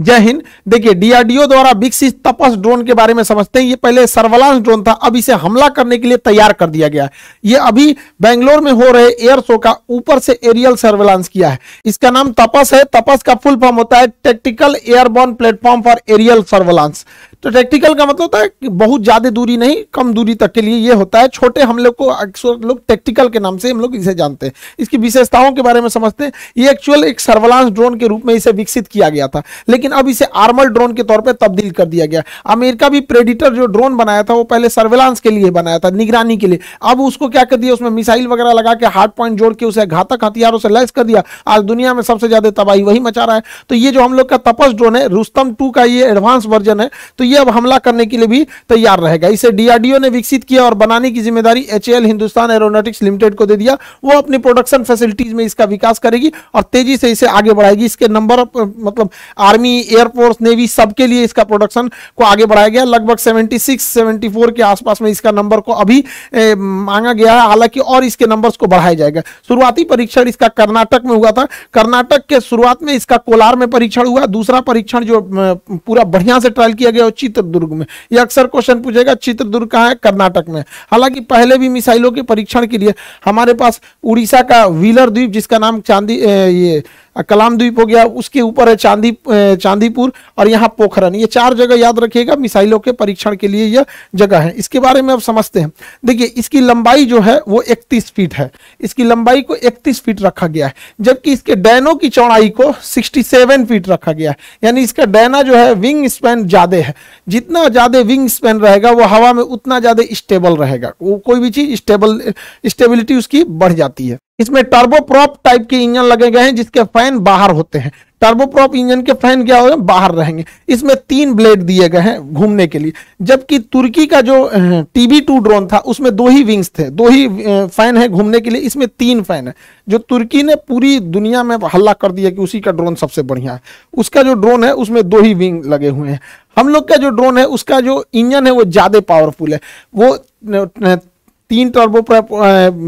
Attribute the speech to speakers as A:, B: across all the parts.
A: जय हिंद देखिए डीआरडीओ द्वारा विकसित तपस ड्रोन के बारे में समझते हैं ये पहले सर्वलांस ड्रोन था अब इसे हमला करने के लिए तैयार कर दिया गया ये अभी बेंगलोर में हो रहे एयर शो का ऊपर से एरियल सर्वेलांस किया है इसका नाम तपस है तपस का फुल फॉर्म होता है tactical airborne platform for aerial surveillance तो टेक्टिकल का मतलब होता है कि बहुत ज्यादा दूरी नहीं कम दूरी तक के लिए ये होता है छोटे लोग को अक्सर लोग टेक्टिकल के नाम से हम लोग इसे जानते हैं इसकी विशेषताओं के बारे में समझते हैं ये एक्चुअल एक सर्वलांस ड्रोन के रूप में इसे विकसित किया गया था लेकिन लेकिन अब इसे आर्मल ड्रोन के तौर पर तब्दील कर दिया गया अमेरिका भी प्रेडिटर जो ड्रोन बनाया था वो पहले सर्वेलांस के लिए बनाया था निगरानी के लिए अब उसको क्या कर दिया उसमें मिसाइल वगैरह लगा के हार्ड पॉइंट जोड़ के उसे घातक हथियारों से लैस कर दिया आज दुनिया में सबसे ज्यादा तबाही वही मचा रहा है तो ये जो हम लोग का तपस ड्रोन है रुस्तम टू का ये एडवांस वर्जन है तो ये अब हमला करने के लिए भी तैयार रहेगा इसे डीआरडीओ ने विकसित किया और बनाने की जिम्मेदारी एच हिंदुस्तान एरोनोटिक्स लिमिटेड को दे दिया वो अपनी प्रोडक्शन फैसिलिटीज में इसका विकास करेगी और तेजी से इसे आगे बढ़ाएगी इसके नंबर ऑफ मतलब आर्मी आर्मी एयरफोर्स नेवी सबके लिए इसका प्रोडक्शन को आगे बढ़ाया गया लगभग 76 74 के आसपास में इसका नंबर को अभी ए, मांगा गया है हालांकि और इसके नंबर्स को बढ़ाया जाएगा शुरुआती परीक्षण इसका कर्नाटक में हुआ था कर्नाटक के शुरुआत में इसका कोलार में परीक्षण हुआ दूसरा परीक्षण जो पूरा बढ़िया से ट्रायल किया गया चित्रदुर्ग में यह अक्सर क्वेश्चन पूछेगा चित्रदुर्ग कहाँ है कर्नाटक में हालांकि पहले भी मिसाइलों के परीक्षण के लिए हमारे पास उड़ीसा का व्हीलर द्वीप जिसका नाम चांदी ये कलाम द्वीप हो गया उसके ऊपर है चांदी चांदीपुर और यहाँ पोखरन ये चार जगह याद रखिएगा मिसाइलों के परीक्षण के लिए यह जगह है इसके बारे में अब समझते हैं देखिए इसकी लंबाई जो है वो इकतीस फीट है इसकी लंबाई को इकतीस फीट रखा गया है जबकि इसके डैनों की चौड़ाई को सिक्सटी फीट रखा गया है यानी इसका डैना जो है विंग स्पैन ज़्यादा है जितना ज़्यादा विंग स्पैन रहेगा वो हवा में उतना ज़्यादा स्टेबल रहेगा वो कोई भी चीज़ स्टेबल स्टेबिलिटी उसकी बढ़ जाती है इसमें टर्बोप्रॉप टाइप के इंजन लगे गए हैं जिसके फैन बाहर होते हैं टर्बोप्रॉप इंजन के फैन क्या गए बाहर रहेंगे इसमें तीन ब्लेड दिए गए हैं घूमने के लिए जबकि तुर्की का जो टीबी टू ड्रोन था उसमें दो ही विंग्स थे दो ही फैन है घूमने के लिए इसमें तीन फैन है जो तुर्की ने पूरी दुनिया में हल्ला कर दिया कि उसी का ड्रोन सबसे बढ़िया है उसका जो ड्रोन है उसमें दो ही विंग लगे हुए हैं हम लोग का जो ड्रोन है उसका जो इंजन है वो ज़्यादा पावरफुल है वो तीन टर्बो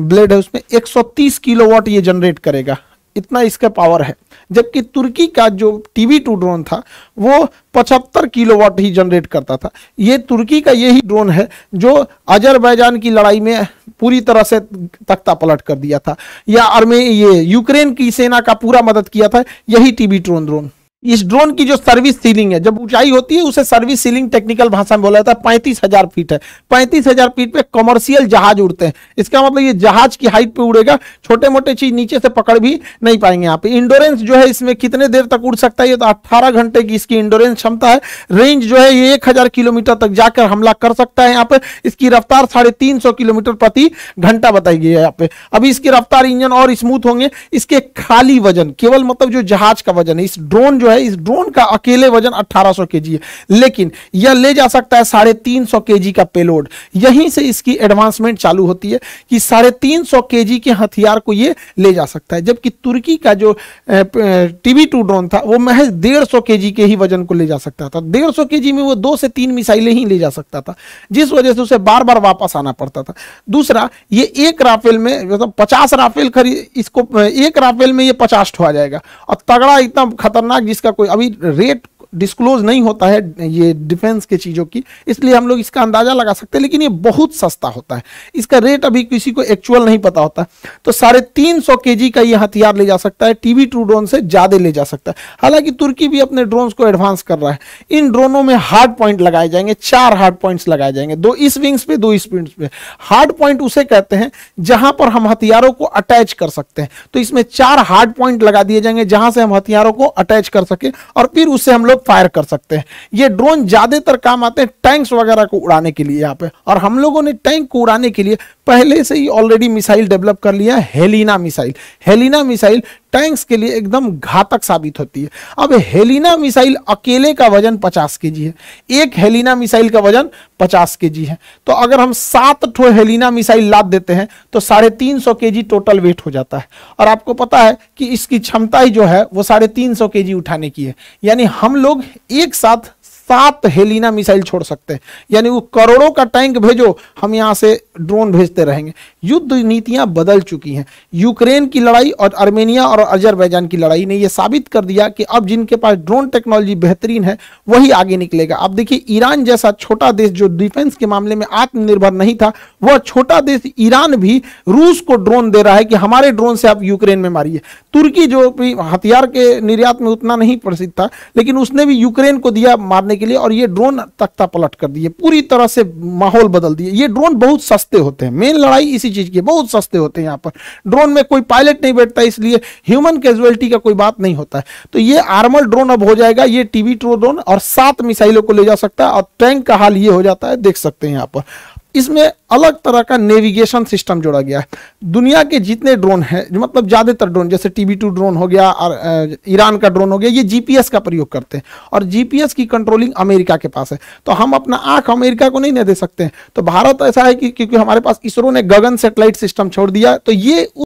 A: ब्लेड है उसमें 130 किलोवाट ये जनरेट करेगा इतना इसका पावर है जबकि तुर्की का जो टीवी टू ड्रोन था वो 75 किलोवाट ही जनरेट करता था ये तुर्की का यही ड्रोन है जो अजरबैजान की लड़ाई में पूरी तरह से तख्ता पलट कर दिया था या अर्मे ये यूक्रेन की सेना का पूरा मदद किया था यही टीवी ड्रोन ड्रोन इस ड्रोन की जो सर्विस सीलिंग है जब ऊंचाई होती है उसे सर्विस सीलिंग टेक्निकल भाषा में बोला जाता है पैंतीस हजार फीट है पैंतीस हजार फीट पे कमर्शियल जहाज उड़ते हैं इसका मतलब ये जहाज की हाइट पे उड़ेगा छोटे मोटे चीज नीचे से पकड़ भी नहीं पाएंगे यहाँ पे इंडोरेंस जो है इसमें कितने देर तक उड़ सकता है ये तो अट्ठारह घंटे की इसकी इंडोरेंस क्षमता है रेंज जो है ये एक किलोमीटर तक जाकर हमला कर सकता है यहाँ पे इसकी रफ्तार साढ़े किलोमीटर प्रति घंटा बताई गई है यहाँ पे अभी इसकी रफ्तार इंजन और स्मूथ होंगे इसके खाली वजन केवल मतलब जो जहाज का वजन है इस ड्रोन जो है इस ड्रोन का अकेले वजन 1800 केजी है लेकिन यह ले जा सकता है साढ़े तीन सौ का पेलोड यहीं से इसकी एडवांसमेंट चालू होती है कि साढ़े तीन सौ के के हथियार को यह ले जा सकता है जबकि तुर्की का जो टीवी टू ड्रोन था वो महज डेढ़ सौ के के ही वजन को ले जा सकता था डेढ़ सौ के में वो दो से तीन मिसाइलें ही ले जा सकता था जिस वजह से उसे बार बार वापस आना पड़ता था दूसरा ये एक राफेल में मतलब पचास राफेल खरीद इसको एक राफेल में ये पचास ठो आ जाएगा और तगड़ा इतना खतरनाक जिस इसका कोई अभी रेट डिस्क्लोज नहीं होता है ये डिफेंस के चीज़ों की इसलिए हम लोग इसका अंदाज़ा लगा सकते हैं लेकिन ये बहुत सस्ता होता है इसका रेट अभी किसी को एक्चुअल नहीं पता होता तो साढ़े तीन सौ के जी का ये हथियार ले जा सकता है टीवी टू ड्रोन से ज़्यादा ले जा सकता है हालांकि तुर्की भी अपने ड्रोन्स को एडवांस कर रहा है इन ड्रोनों में हार्ड पॉइंट लगाए जाएंगे चार हार्ड पॉइंट्स लगाए जाएंगे दो इस विंग्स पे दो इस विंग्स पे हार्ड पॉइंट उसे कहते हैं जहां पर हम हथियारों को अटैच कर सकते हैं तो इसमें चार हार्ड पॉइंट लगा दिए जाएंगे जहां से हम हथियारों को अटैच कर सके और फिर उससे हम लोग फायर कर सकते हैं ये ड्रोन ज्यादातर काम आते हैं टैंक्स वगैरह को उड़ाने के लिए यहाँ पे और हम लोगों ने टैंक को उड़ाने के लिए पहले से ही ऑलरेडी मिसाइल डेवलप कर लिया Helina missile Helina missile tanks के लिए एकदम घातक साबित होती है अब हेलिना मिसाइल अकेले का वजन 50 के है एक हेलिना मिसाइल का वजन 50 के है तो अगर हम सात ठो हेलिना मिसाइल लाद देते हैं तो साढ़े तीन सौ के टोटल वेट हो जाता है और आपको पता है कि इसकी क्षमता ही जो है वो साढ़े तीन सौ के उठाने की है यानी हम लोग एक साथ सात हेलिना मिसाइल छोड़ सकते हैं यानी वो करोड़ों का टैंक भेजो हम यहाँ से ड्रोन भेजते रहेंगे युद्ध नीतियाँ बदल चुकी हैं यूक्रेन की लड़ाई और आर्मेनिया और अजरबैजान की लड़ाई ने यह साबित कर दिया कि अब जिनके पास ड्रोन टेक्नोलॉजी बेहतरीन है वही आगे निकलेगा अब देखिए ईरान जैसा छोटा देश जो डिफेंस के मामले में आत्मनिर्भर नहीं था वह छोटा देश ईरान भी रूस को ड्रोन दे रहा है कि हमारे ड्रोन से आप यूक्रेन में मारिए तुर्की जो भी हथियार के निर्यात में उतना नहीं प्रसिद्ध था लेकिन उसने भी यूक्रेन को दिया मारने के लिए और ये ड्रोन तख्ता पलट कर दिए पूरी तरह से माहौल बदल दिए ये ड्रोन बहुत सस्ते होते हैं मेन लड़ाई इसी चीज़ की बहुत सस्ते होते हैं यहाँ पर ड्रोन में कोई पायलट नहीं बैठता इसलिए ह्यूमन कैजुअलिटी का कोई बात नहीं होता है तो ये आर्मल ड्रोन अब हो जाएगा ये टीवी ट्रो ड्रोन और सात मिसाइलों को ले जा सकता है और टैंक का हाल ये हो जाता है देख सकते हैं यहाँ पर इसमें अलग तरह का नेविगेशन सिस्टम जोड़ा गया है दुनिया के जितने ड्रोन हैं जो मतलब ज़्यादातर ड्रोन जैसे टी बी टू ड्रोन हो गया और ईरान का ड्रोन हो गया ये जीपीएस का प्रयोग करते हैं और जीपीएस की कंट्रोलिंग अमेरिका के पास है तो हम अपना आँख अमेरिका को नहीं दे सकते हैं तो भारत ऐसा है कि क्योंकि हमारे पास इसरो ने गगन सेटेलाइट सिस्टम छोड़ दिया तो ये